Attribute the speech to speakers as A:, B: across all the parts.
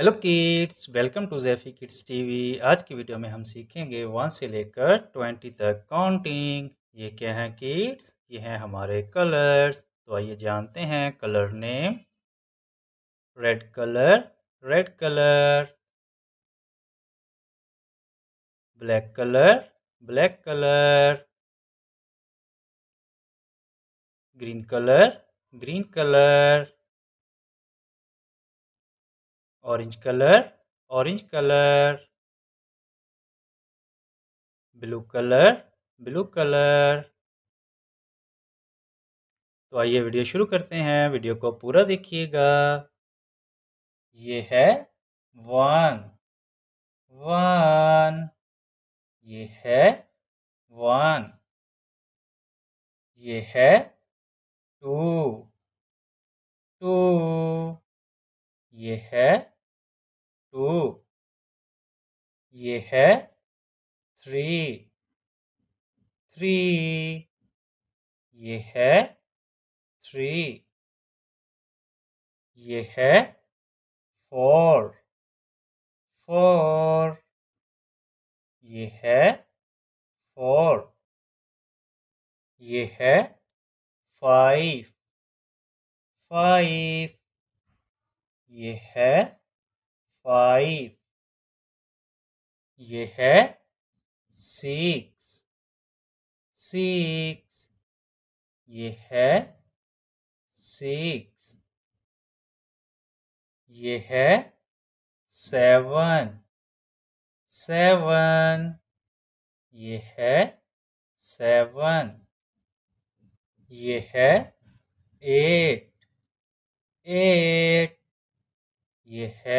A: hello kids welcome to Jeffy kids TV आज की video में हम सीखेंगे वन से लेकर ट्वेंटी तक काउंटिंग ये क्या है किड्स ये हैं हमारे कलर्स तो आइए जानते हैं colour name red colour red colour black
B: colour black colour green colour green colour orange colour orange colour
A: blue colour blue colour तो आइए वीडियो शुरू करते हैं वीडियो को पूरा देखिएगा ये है वन वन
B: ये है वन ये है ये है टू ये है थ्री थ्री ये है थ्री ये है फोर फोर ये है फोर ये है फाइव फाइव ये है फाइव ये है सिक्स सिक्स ये है सिक्स ये है सेवन सेवन
A: ये है सेवन ये है एट एट ये
B: है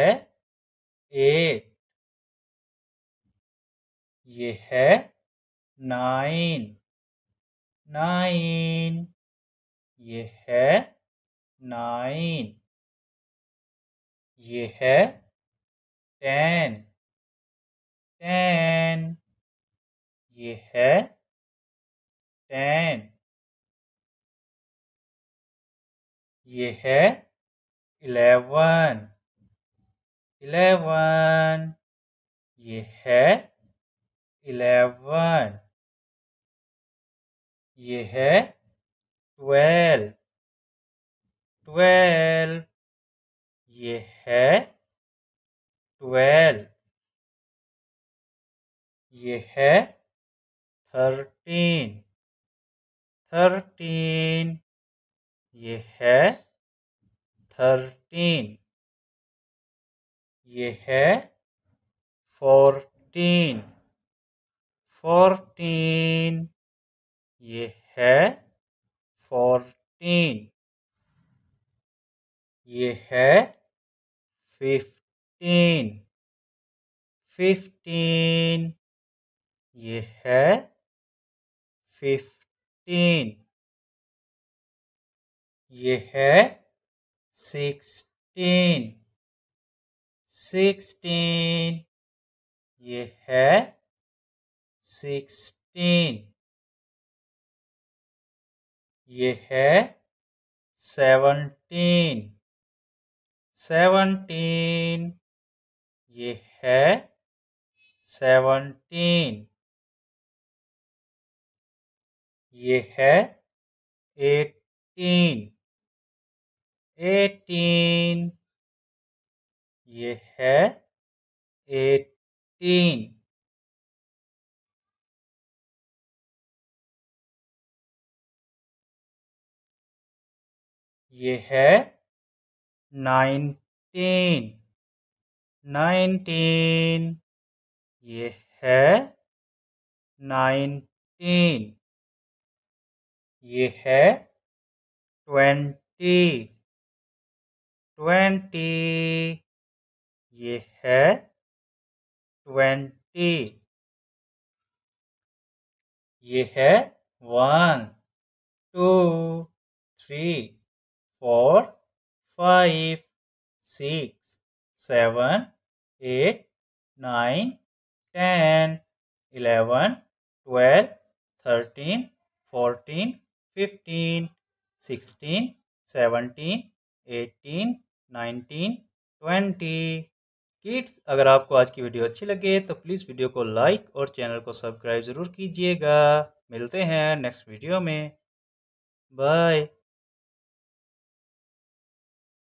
B: एट ये है नाइन नाइन ये है नाइन ये है टेन टेन ये है टेन ये है इलेवन इलेवन ये है इलेवन ये है ट्वेल्व ट्वेल्व ये है ट्वेल्व ये है थर्टीन थर्टीन ये है थर्टीन
A: ये है फोरटीन फोरटीन ये है
B: फोरटीन ये है फिफ्टीन फिफ्टीन ये है फिफ्टीन ये है सिक्सटीन सिक्सटीन ये है सिक्सटीन ये है
A: सेवनटीन सेवनटीन ये है सेवनटीन
B: ये है एटीन एटीन ये है एटीन ये है नाइनटीन नाइनटीन ये है नाइनटीन ये है ट्वेंटी ट्वेंटी ये है ट्वेंटी ये है one two
A: three four five six seven eight nine ten eleven twelve thirteen fourteen fifteen sixteen seventeen eighteen nineteen twenty kids अगर आपको आज की वीडियो अच्छी लगे तो प्लीज़ वीडियो को लाइक और चैनल को सब्सक्राइब ज़रूर कीजिएगा मिलते हैं नेक्स्ट वीडियो में बाय